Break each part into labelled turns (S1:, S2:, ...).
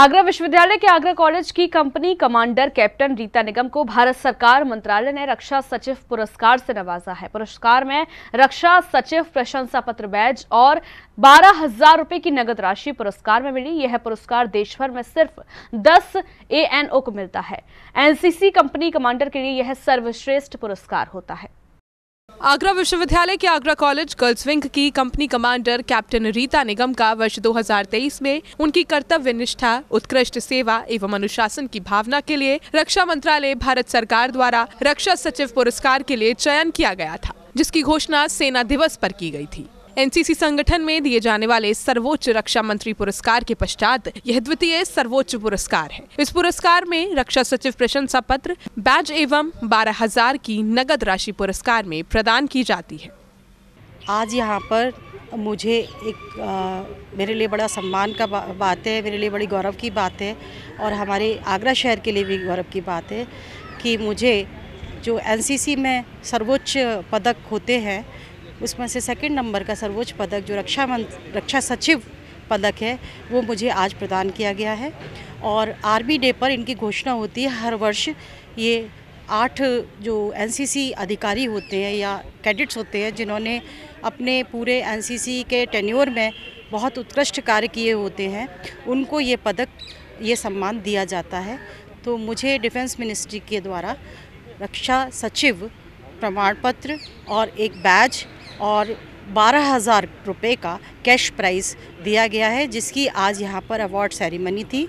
S1: आगरा विश्वविद्यालय के आगरा कॉलेज की company commander captain Rita Nigam को भारत सरकार मंत्रालय ने रक्षा सचिव पुरस्कार से नवाजा है पुरस्कार में रक्षा सचिव प्रशंसा पत्र बैज और बारह हजार रुपए की नगद राशि पुरस्कार में मिली यह पुरस्कार देशभर में सिर्फ 10 एएनओ को मिलता है एनसीसी कंपनी कमांडर के लिए यह सर्वश्रेष्ठ पुरस्कार होता है
S2: आगरा विश्वविद्यालय के आगरा कॉलेज गर्ल्स विंग की company commander captain Rita Nigam का वर्ष 2023 में उनकी कर्तव्य निष्ठा उत्कृष्ट सेवा एवं अनुशासन की भावना के लिए रक्षा मंत्रालय भारत सरकार द्वारा रक्षा सचिव पुरस्कार के लिए चयन किया गया था जिसकी घोषणा सेना दिवस पर की गई थी एनसीसी संगठन में दिए जाने वाले सर्वोच्च रक्षा मंत्री पुरस्कार के पश्चात यह द्वितीय सर्वोच्च पुरस्कार है इस पुरस्कार में रक्षा सचिव प्रशंसा पत्र बैज एवं बारह हजार की नगद राशि पुरस्कार में प्रदान की जाती है
S3: आज यहाँ पर मुझे एक आ, मेरे लिए बड़ा सम्मान का बा, बात है मेरे लिए बड़ी गौरव की बात है और हमारे आगरा शहर के लिए भी गौरव की बात है कि मुझे जो एनसीसी में सर्वोच्च पदक होते हैं उसमें से सेकंड नंबर का सर्वोच्च पदक जो रक्षा मंत रक्षा सचिव पदक है वो मुझे आज प्रदान किया गया है और आर्मी डे पर इनकी घोषणा होती है हर वर्ष ये आठ जो एनसीसी अधिकारी होते हैं या कैडिट्स होते हैं जिन्होंने अपने पूरे एनसीसी के टेन्योर में बहुत उत्कृष्ट कार्य किए होते हैं उनको ये पदक ये सम्मान दिया जाता है तो मुझे डिफेंस मिनिस्ट्री के द्वारा रक्षा सचिव प्रमाण पत्र और एक बैज और बारह हज़ार रुपये का कैश प्राइज़ दिया गया है जिसकी आज यहाँ पर अवार्ड सेरेमनी थी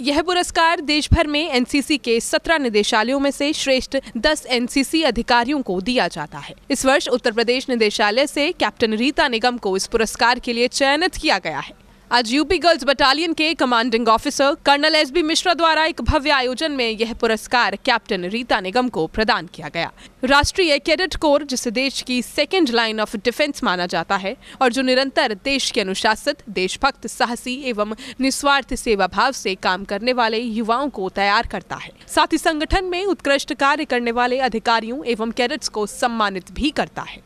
S3: यह पुरस्कार देश भर में एनसीसी के 17 निदेशालयों में से श्रेष्ठ
S2: 10 एनसीसी अधिकारियों को दिया जाता है इस वर्ष उत्तर प्रदेश निदेशालय से कैप्टन रीता निगम को इस पुरस्कार के लिए चयनित किया गया है आज यूपी गर्ल्स बटालियन के commanding officer colonel S B Mishra द्वारा एक भव्य आयोजन में यह पुरस्कार कैप्टन रीता निगम को प्रदान किया गया राष्ट्रीय कैडेट कोर जिसे देश की सेकेंड लाइन ऑफ डिफेंस माना जाता है और जो निरंतर देश के अनुशासित देशभक्त साहसी एवं निस्वार्थ सेवा भाव से काम करने वाले युवाओं को तैयार करता है साथ ही संगठन में उत्कृष्ट कार्य करने
S3: वाले अधिकारियों एवं कैडेट्स को सम्मानित भी करता है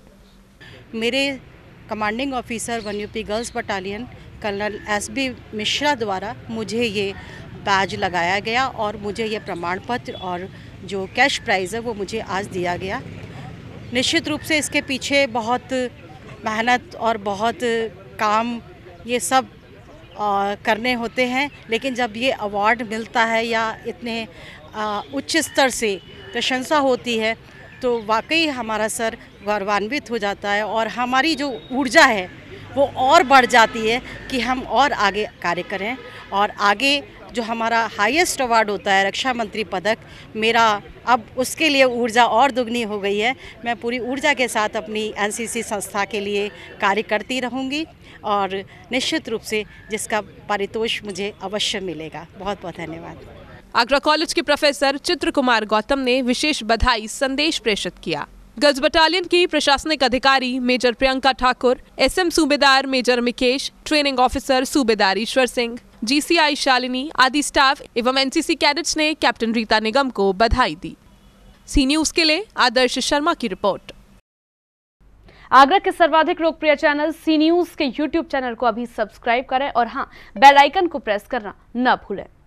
S3: मेरे commanding officer one UP girls battalion colonel S B Mishra द्वारा मुझे ये बैज लगाया गया और मुझे ये प्रमाण पत्र और जो कैश प्राइज़ है वो मुझे आज दिया गया निश्चित रूप से इसके पीछे बहुत मेहनत और बहुत काम ये सब आ, करने होते हैं लेकिन जब ये अवार्ड मिलता है या इतने आ, उच्च स्तर से प्रशंसा होती है तो वाकई हमारा सर गौरवान्वित हो जाता है और हमारी जो ऊर्जा है वो और बढ़ जाती है कि हम और आगे कार्य करें और आगे जो हमारा हाईएस्ट अवार्ड होता है रक्षा मंत्री पदक मेरा अब उसके लिए ऊर्जा और दुगनी हो गई है मैं पूरी ऊर्जा के साथ अपनी एनसीसी संस्था के लिए कार्य करती रहूँगी और निश्चित रूप से जिसका पारितोष मुझे अवश्य मिलेगा बहुत बहुत धन्यवाद आगरा कॉलेज के प्रोफेसर चित्र कुमार गौतम ने विशेष
S2: बधाई संदेश प्रेषित किया गर्ल्स बटालियन की प्रशासनिक अधिकारी major Priyanka Thakur SM subedar major Mikesh training officer subedar Ishwar Singh GCI Shalini आदि स्टाफ एवं एनसीसी कैडेट्स ने कैप्टन रीता निगम को बधाई दी सी
S1: न्यूज के लिए आदर्श शर्मा की रिपोर्ट आगरा के सर्वाधिक लोकप्रिय चैनल सी न्यूज के यूट्यूब चैनल को अभी सब्सक्राइब करें और हाँ बेलाइकन आइकन को प्रेस करना न भूलें